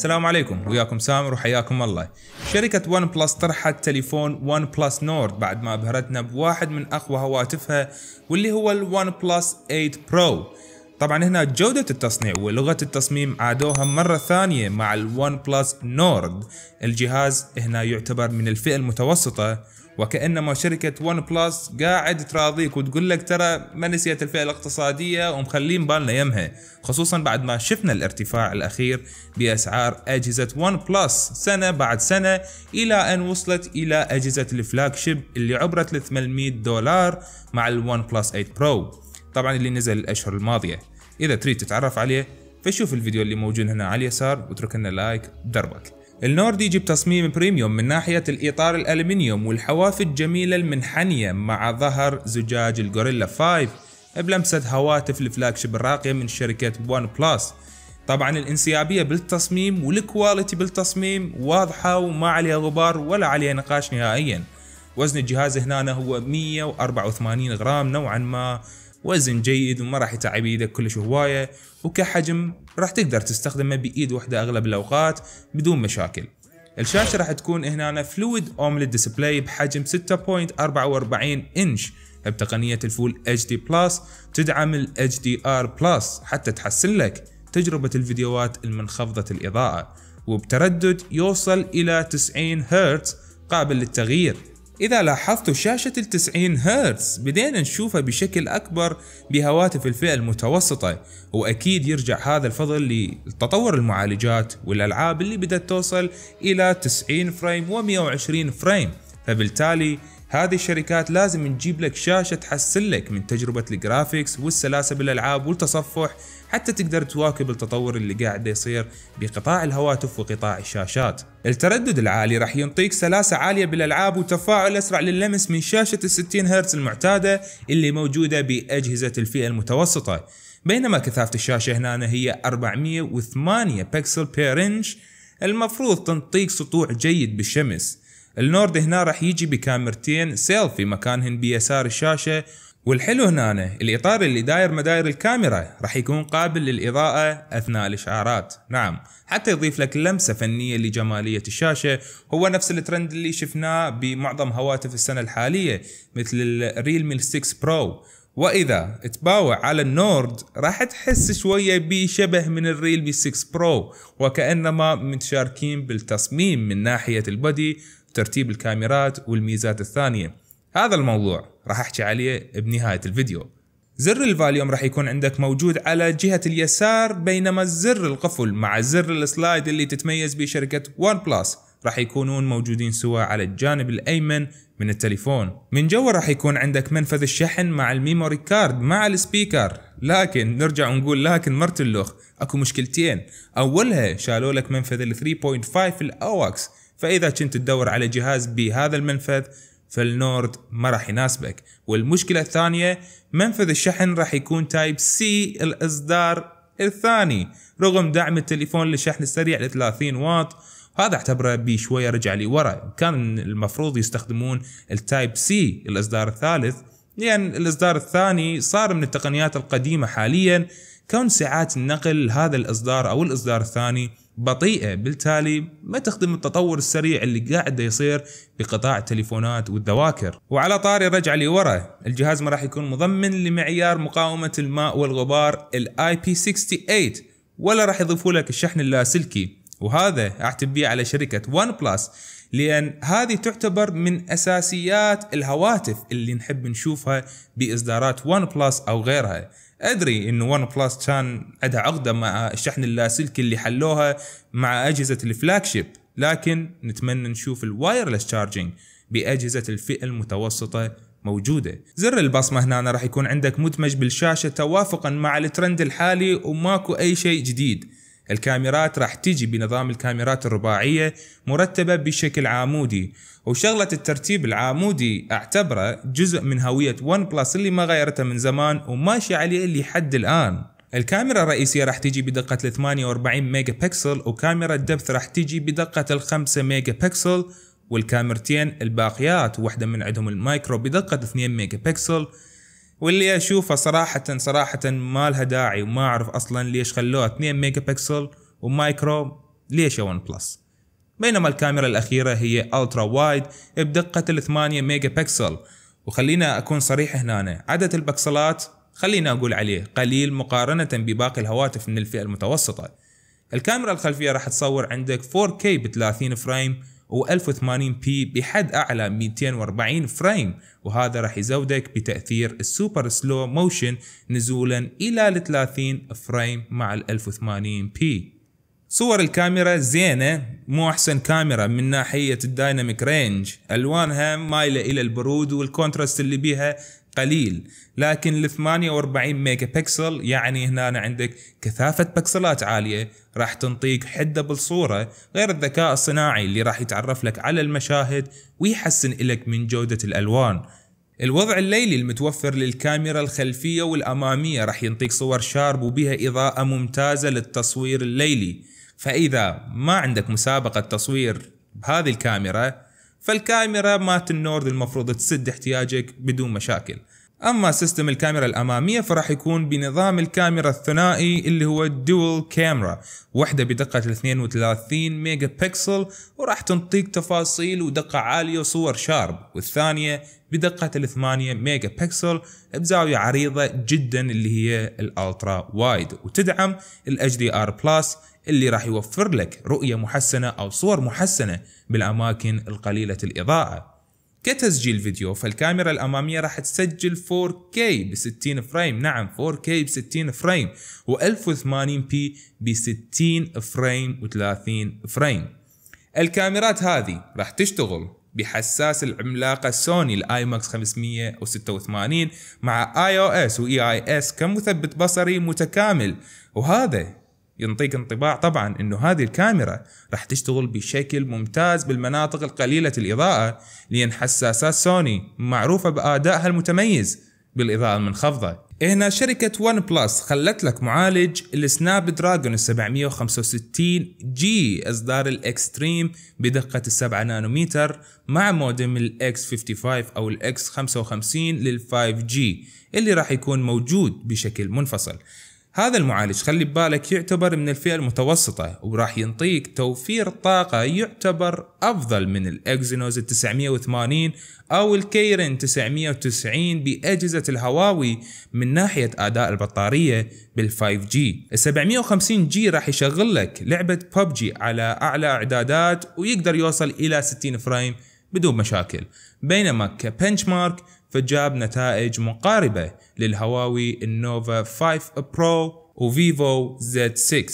السلام عليكم وياكم سامر وحياكم الله شركة ون بلس طرحت تليفون ون بلس نورد بعد ما ابهرتنا بواحد من اقوى هواتفها واللي هو الون بلس 8 برو طبعا هنا جودة التصنيع ولغة التصميم عادوها مرة ثانية مع الون بلس نورد الجهاز هنا يعتبر من الفئة المتوسطة وكانما شركه ون بلس قاعد تراضيك وتقول لك ترى ما نسيت الفئه الاقتصاديه ومخلين بالنا يمها خصوصا بعد ما شفنا الارتفاع الاخير باسعار اجهزه ون بلس سنه بعد سنه الى ان وصلت الى اجهزه الفلاج شيب اللي عبرت ال 800 دولار مع الون بلس 8 برو طبعا اللي نزل الاشهر الماضيه اذا تريد تتعرف عليه فشوف الفيديو اللي موجود هنا على اليسار واترك لنا لايك دربك النورد يجي بتصميم بريميوم من ناحية الإطار الألمنيوم والحواف الجميلة المنحنية مع ظهر زجاج الغوريلا 5 بلمسة هواتف الفلاجشيب الراقية من شركة ون بلس طبعا الانسيابية بالتصميم والكواليتي بالتصميم واضحة وما عليها غبار ولا عليها نقاش نهائيا وزن الجهاز هنا هو 184 غرام نوعا ما وزن جيد وما راح يتعب ايدك كلش هوايه وكحجم راح تقدر تستخدمه بايد واحده اغلب الاوقات بدون مشاكل الشاشه راح تكون هنا فلويد اومليد ديسبلاي بحجم 6.44 انش بتقنيه الفول اتش دي بلس تدعم الاتش دي ار بلس حتى تحسن لك تجربه الفيديوهات المنخفضه الاضاءه وبتردد يوصل الى 90 هرتز قابل للتغيير إذا لاحظتوا شاشة ال 90 هرتز بدينا نشوفها بشكل أكبر بهواتف الفئة المتوسطة وأكيد يرجع هذا الفضل لتطور المعالجات والألعاب اللي بدأت توصل إلى 90 فريم و 120 فريم فبالتالي هذه الشركات لازم نجيب لك شاشة تحسن لك من تجربة الجرافيكس والسلاسة بالألعاب والتصفح حتى تقدر تواكب التطور اللي قاعد يصير بقطاع الهواتف وقطاع الشاشات التردد العالي راح ينطيك سلاسة عالية بالألعاب وتفاعل أسرع لللمس من شاشة ال 60 هرتز المعتادة اللي موجودة بأجهزة الفئة المتوسطة بينما كثافة الشاشة هنا هي 408 بكسل بير انش المفروض تنطيك سطوع جيد بالشمس النورد هنا راح يجي بكاميرتين سيلفي مكانهن بيسار الشاشة والحلو هنا الإطار اللي داير مداير الكاميرا راح يكون قابل للإضاءة أثناء الإشعارات نعم حتى يضيف لك لمسة فنية لجمالية الشاشة هو نفس الترند اللي شفناه بمعظم هواتف السنة الحالية مثل الريل ميل 6 برو واذا تباوع على النورد راح تحس شويه بشبه من الريل بي 6 برو وكانما متشاركين بالتصميم من ناحيه البودي ترتيب الكاميرات والميزات الثانية هذا الموضوع راح احكي عليه بنهاية الفيديو زر الفاليوم راح يكون عندك موجود على جهة اليسار بينما زر القفل مع زر السلايد اللي تتميز به شركة ون بلس راح يكونون موجودين سوا على الجانب الأيمن من التليفون من جوا راح يكون عندك منفذ الشحن مع الميموري كارد مع السبيكر لكن نرجع ونقول لكن مرت اللخ اكو مشكلتين اولها شالوا لك منفذ ال 3.5 الاوكس فاذا كنت تدور على جهاز بهذا المنفذ فالنورد ما راح يناسبك والمشكلة الثانية منفذ الشحن راح يكون تايب سي الإصدار الثاني رغم دعم التليفون للشحن السريع ل 30 واط هذا اعتبره بشوية رجع لي ورا كان المفروض يستخدمون التايب سي الإصدار الثالث لأن يعني الإصدار الثاني صار من التقنيات القديمة حاليا كون ساعات النقل هذا الإصدار أو الإصدار الثاني بطيئة بالتالي ما تخدم التطور السريع اللي قاعد يصير بقطاع التليفونات والذواكر وعلى طاري رجع لي ورا الجهاز ما راح يكون مضمن لمعيار مقاومة الماء والغبار الاي بي 68 ولا راح يضيفوا لك الشحن اللاسلكي وهذا اعتب بيه على شركة ون بلس لأن هذه تعتبر من أساسيات الهواتف اللي نحب نشوفها بإصدارات ون بلس أو غيرها ادري انه ون بلس كان عندها عقده مع الشحن اللاسلكي اللي حلوها مع اجهزه الفلاج شيب لكن نتمنى نشوف الوايرلس تشارجنج باجهزه الفئه المتوسطه موجوده زر البصمه هنا راح يكون عندك مدمج بالشاشه توافقا مع الترند الحالي وماكو اي شيء جديد الكاميرات راح تجي بنظام الكاميرات الرباعية مرتبة بشكل عامودي وشغلة الترتيب العامودي اعتبره جزء من هوية ون بلس اللي ما غيرته من زمان وماشي عليه لحد الآن الكاميرا الرئيسية راح تجي بدقة 48 ميجا بكسل وكاميرا الدبث راح تجي بدقة 5 ميجا بكسل والكاميرتين الباقيات واحدة من عندهم المايكرو بدقة 2 ميجا بكسل واللي اشوفه صراحة صراحة ما لها داعي وما اعرف اصلا ليش خلوها 2 ميجا بكسل ومايكرو ليش يا ون بلس بينما الكاميرا الاخيرة هي الترا وايد بدقة ال 8 ميجا بكسل وخلينا اكون صريح هنا عدد البكسلات خلينا اقول عليه قليل مقارنة بباقي الهواتف من الفئة المتوسطة الكاميرا الخلفية راح تصور عندك 4K ب 30 فريم و1080 بي بحد أعلى 240 فريم وهذا راح يزودك بتأثير السوبر سلو موشن نزولا إلى 30 فريم مع ال1080 بي صور الكاميرا زينة مو أحسن كاميرا من ناحية الدايناميك رينج ألوانها مايلة إلى البرود والكونتراست اللي بيها قليل لكن ال 48 ميجا بكسل يعني هنا عندك كثافة بكسلات عالية راح تنطيك حدة بالصورة غير الذكاء الصناعي اللي راح يتعرف لك على المشاهد ويحسن لك من جودة الألوان الوضع الليلي المتوفر للكاميرا الخلفية والأمامية راح ينطيك صور شارب وبها إضاءة ممتازة للتصوير الليلي فإذا ما عندك مسابقة تصوير بهذه الكاميرا فالكاميرا مات النورد المفروض تسد احتياجك بدون مشاكل اما سيستم الكاميرا الاماميه فراح يكون بنظام الكاميرا الثنائي اللي هو الدول كاميرا وحده بدقه 32 ميجا بكسل وراح تنطيك تفاصيل ودقه عاليه وصور شارب والثانيه بدقه 8 ميجا بكسل بزاويه عريضه جدا اللي هي الالترا وايد وتدعم ال HDR بلس اللي راح يوفر لك رؤية محسنة أو صور محسنة بالأماكن القليلة الإضاءة كتسجيل فيديو فالكاميرا الأمامية راح تسجل 4K ب 60 فريم نعم 4K ب 60 فريم و1080p ب 60 فريم و30 فريم الكاميرات هذه راح تشتغل بحساس العملاقة سوني الاي ماكس 586 مع اي او اس واي اي اس كمثبت بصري متكامل وهذا ينطيك انطباع طبعا انه هذه الكاميرا راح تشتغل بشكل ممتاز بالمناطق القليلة الإضاءة لأن حساسات سوني معروفة بأدائها المتميز بالإضاءة المنخفضة هنا شركة ون بلس خلت لك معالج السناب دراجون 765 جي إصدار الإكستريم بدقة السبعة نانومتر مع مودم الإكس 55 أو الإكس 55 لل 5 جي اللي راح يكون موجود بشكل منفصل هذا المعالج خلي ببالك يعتبر من الفئة المتوسطة وراح ينطيك توفير طاقة يعتبر أفضل من الإكزينوز 980 أو الكيرن 990 بأجهزة الهواوي من ناحية أداء البطارية بال 5G ال 750 g راح يشغل لك لعبة PUBG على أعلى إعدادات ويقدر يوصل إلى 60 فريم بدون مشاكل بينما كبنش مارك فجاب نتائج مقاربة للهواوي النوفا 5 برو وفيفو زد 6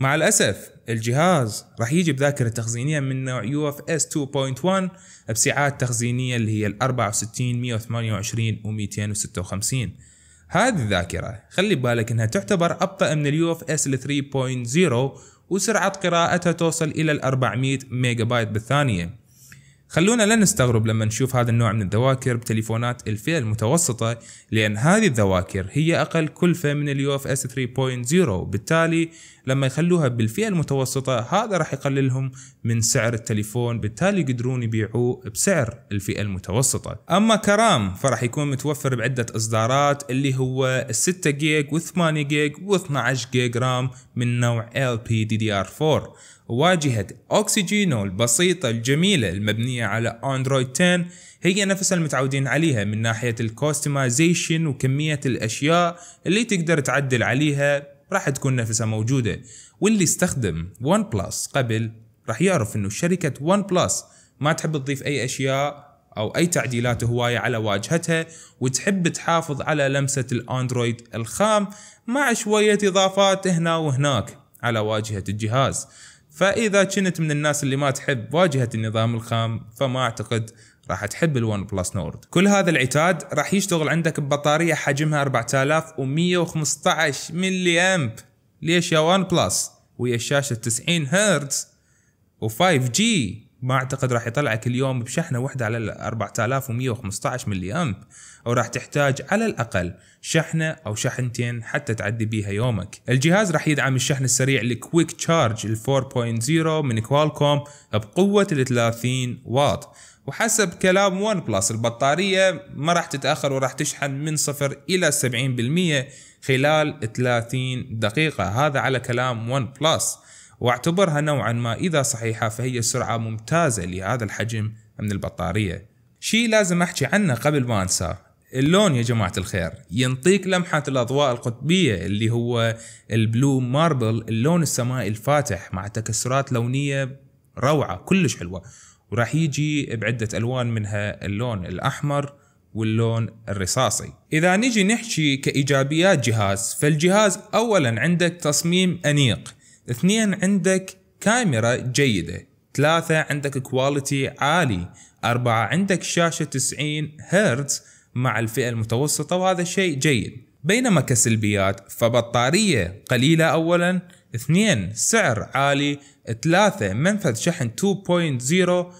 مع الأسف الجهاز راح يجي بذاكرة تخزينية من نوع UFS 2.1 بسعات تخزينية اللي هي 64 128 و 256 هذه الذاكرة خلي بالك انها تعتبر ابطأ من اليو اف اس 3.0 وسرعة قراءتها توصل الى 400 ميجا بايت بالثانية خلونا لا نستغرب لما نشوف هذا النوع من الذواكر بتليفونات الفئة المتوسطة لأن هذه الذواكر هي أقل كلفة من الـ UFS 3.0 بالتالي لما يخلوها بالفئة المتوسطة هذا راح يقللهم من سعر التليفون بالتالي يقدرون يبيعوه بسعر الفئة المتوسطة أما كرام فراح يكون متوفر بعدة إصدارات اللي هو 6 جيج و8 جيج و12 جيج رام من نوع LPDDR4 واجهة أوكسيجينو البسيطة الجميلة المبنية على أندرويد 10 هي نفسها المتعودين عليها من ناحية الكوستمايزيشن وكمية الأشياء اللي تقدر تعدل عليها راح تكون نفسها موجودة واللي استخدم ون بلس قبل راح يعرف انه شركة ون بلس ما تحب تضيف اي اشياء او اي تعديلات هواية على واجهتها وتحب تحافظ على لمسة الاندرويد الخام مع شوية اضافات هنا وهناك على واجهة الجهاز فاذا كنت من الناس اللي ما تحب واجهه النظام الخام فما اعتقد راح تحب الون بلس نورد كل هذا العتاد راح يشتغل عندك ببطاريه حجمها 4115 ملي امب ليش يا ون بلس ويا الشاشه 90 هرتز و5 جي ما اعتقد راح يطلعك اليوم بشحنه واحده على 4115 ملي امب او راح تحتاج على الاقل شحنه او شحنتين حتى تعدي بيها يومك. الجهاز راح يدعم الشحن السريع الكويك تشارج ال 4.0 من كوالكوم بقوه ال 30 واط. وحسب كلام ون بلس البطارية ما راح تتأخر وراح تشحن من صفر إلى 70% خلال 30 دقيقة هذا على كلام ون بلس واعتبرها نوعا ما إذا صحيحة فهي سرعة ممتازة لهذا الحجم من البطارية شيء لازم أحكي عنه قبل ما أنساه اللون يا جماعة الخير ينطيك لمحة الأضواء القطبية اللي هو البلو ماربل اللون السمائي الفاتح مع تكسرات لونية روعة كلش حلوة وراح يجي بعدة ألوان منها اللون الأحمر واللون الرصاصي إذا نجي نحكي كإيجابيات جهاز فالجهاز أولا عندك تصميم أنيق اثنين عندك كاميرا جيدة ثلاثة عندك كواليتي عالي أربعة عندك شاشة 90 هرتز مع الفئة المتوسطة وهذا شيء جيد بينما كسلبيات فبطارية قليلة أولا اثنين سعر عالي ثلاثة منفذ شحن 2.0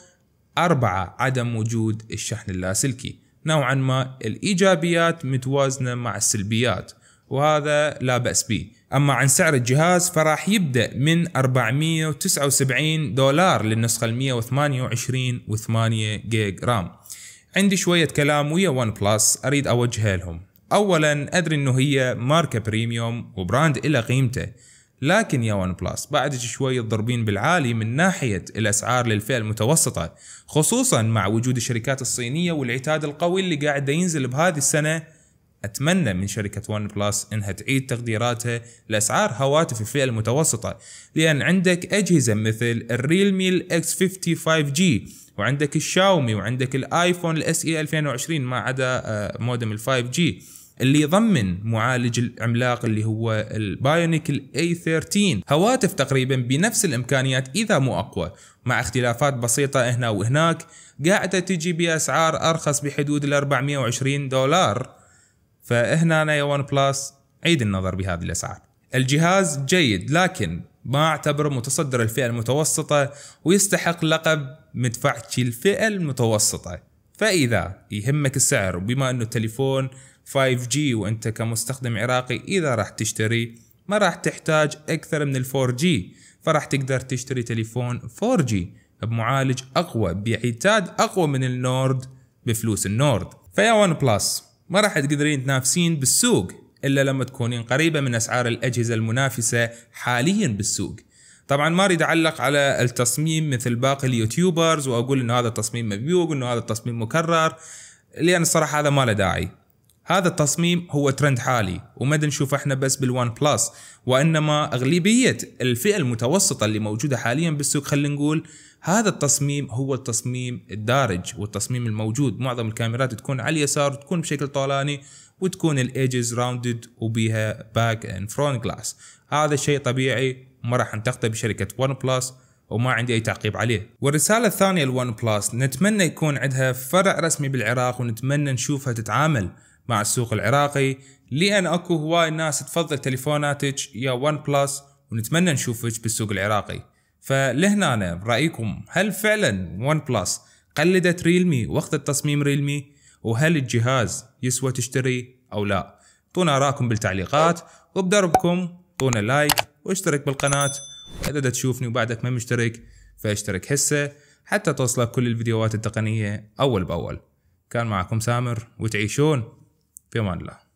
أربعة عدم وجود الشحن اللاسلكي نوعا ما الإيجابيات متوازنة مع السلبيات وهذا لا بأس به أما عن سعر الجهاز فراح يبدأ من 479 دولار للنسخة 128 و8 جيج رام عندي شوية كلام ويا ون بلس أريد أوجهه لهم أولا أدري أنه هي ماركة بريميوم وبراند إلى قيمته لكن يا ون بلس بعدك شوي ضربين بالعالي من ناحية الأسعار للفئة المتوسطة خصوصا مع وجود الشركات الصينية والعتاد القوي اللي قاعد ينزل بهذه السنة أتمنى من شركة ون بلس أنها تعيد تقديراتها لأسعار هواتف الفئة المتوسطة لأن عندك أجهزة مثل الريلمي اكس 55 جي وعندك الشاومي وعندك الايفون الاس اي 2020 ما عدا مودم ال 5 جي اللي يضمن معالج العملاق اللي هو البايونيك الاي 13 هواتف تقريبا بنفس الامكانيات اذا مو اقوى مع اختلافات بسيطة هنا وهناك قاعدة تجي بأسعار أرخص بحدود ال 420 دولار فهنا يا ون بلس عيد النظر بهذه الاسعار الجهاز جيد لكن ما اعتبره متصدر الفئه المتوسطه ويستحق لقب مدفعتي الفئه المتوسطه فاذا يهمك السعر وبما انه التليفون 5G وانت كمستخدم عراقي اذا راح تشتري ما راح تحتاج اكثر من ال 4G فراح تقدر تشتري تليفون 4G بمعالج اقوى بعتاد اقوى من النورد بفلوس النورد فيا ون بلس ما راح تقدرين تنافسين بالسوق الا لما تكونين قريبه من اسعار الاجهزه المنافسه حاليا بالسوق طبعا ما اريد اعلق على التصميم مثل باقي اليوتيوبرز واقول انه هذا التصميم مبيوق انه هذا التصميم مكرر لان الصراحه هذا ما له داعي هذا التصميم هو ترند حالي وما نشوف احنا بس بالوان بلس وانما اغلبيه الفئه المتوسطه اللي موجوده حاليا بالسوق خلينا نقول هذا التصميم هو التصميم الدارج والتصميم الموجود معظم الكاميرات تكون على اليسار وتكون بشكل طولاني وتكون الايجز راوندد وبيها باك اند فرونت جلاس هذا شيء طبيعي ما راح انتقده بشركه ون بلس وما عندي اي تعقيب عليه والرساله الثانيه لون بلس نتمنى يكون عندها فرع رسمي بالعراق ونتمنى نشوفها تتعامل مع السوق العراقي لان اكو هواي ناس تفضل تليفوناتك يا ون بلس ونتمنى نشوفك بالسوق العراقي فلهنا برايكم هل فعلا ون بلس قلدت ريلمي وقت التصميم ريلمي وهل الجهاز يسوى تشتري او لا طونا اراءكم بالتعليقات وبدربكم طونا لايك واشترك بالقناه اذا تشوفني وبعدك ما مشترك فاشترك هسه حتى توصلك كل الفيديوهات التقنيه اول باول كان معكم سامر وتعيشون في امان الله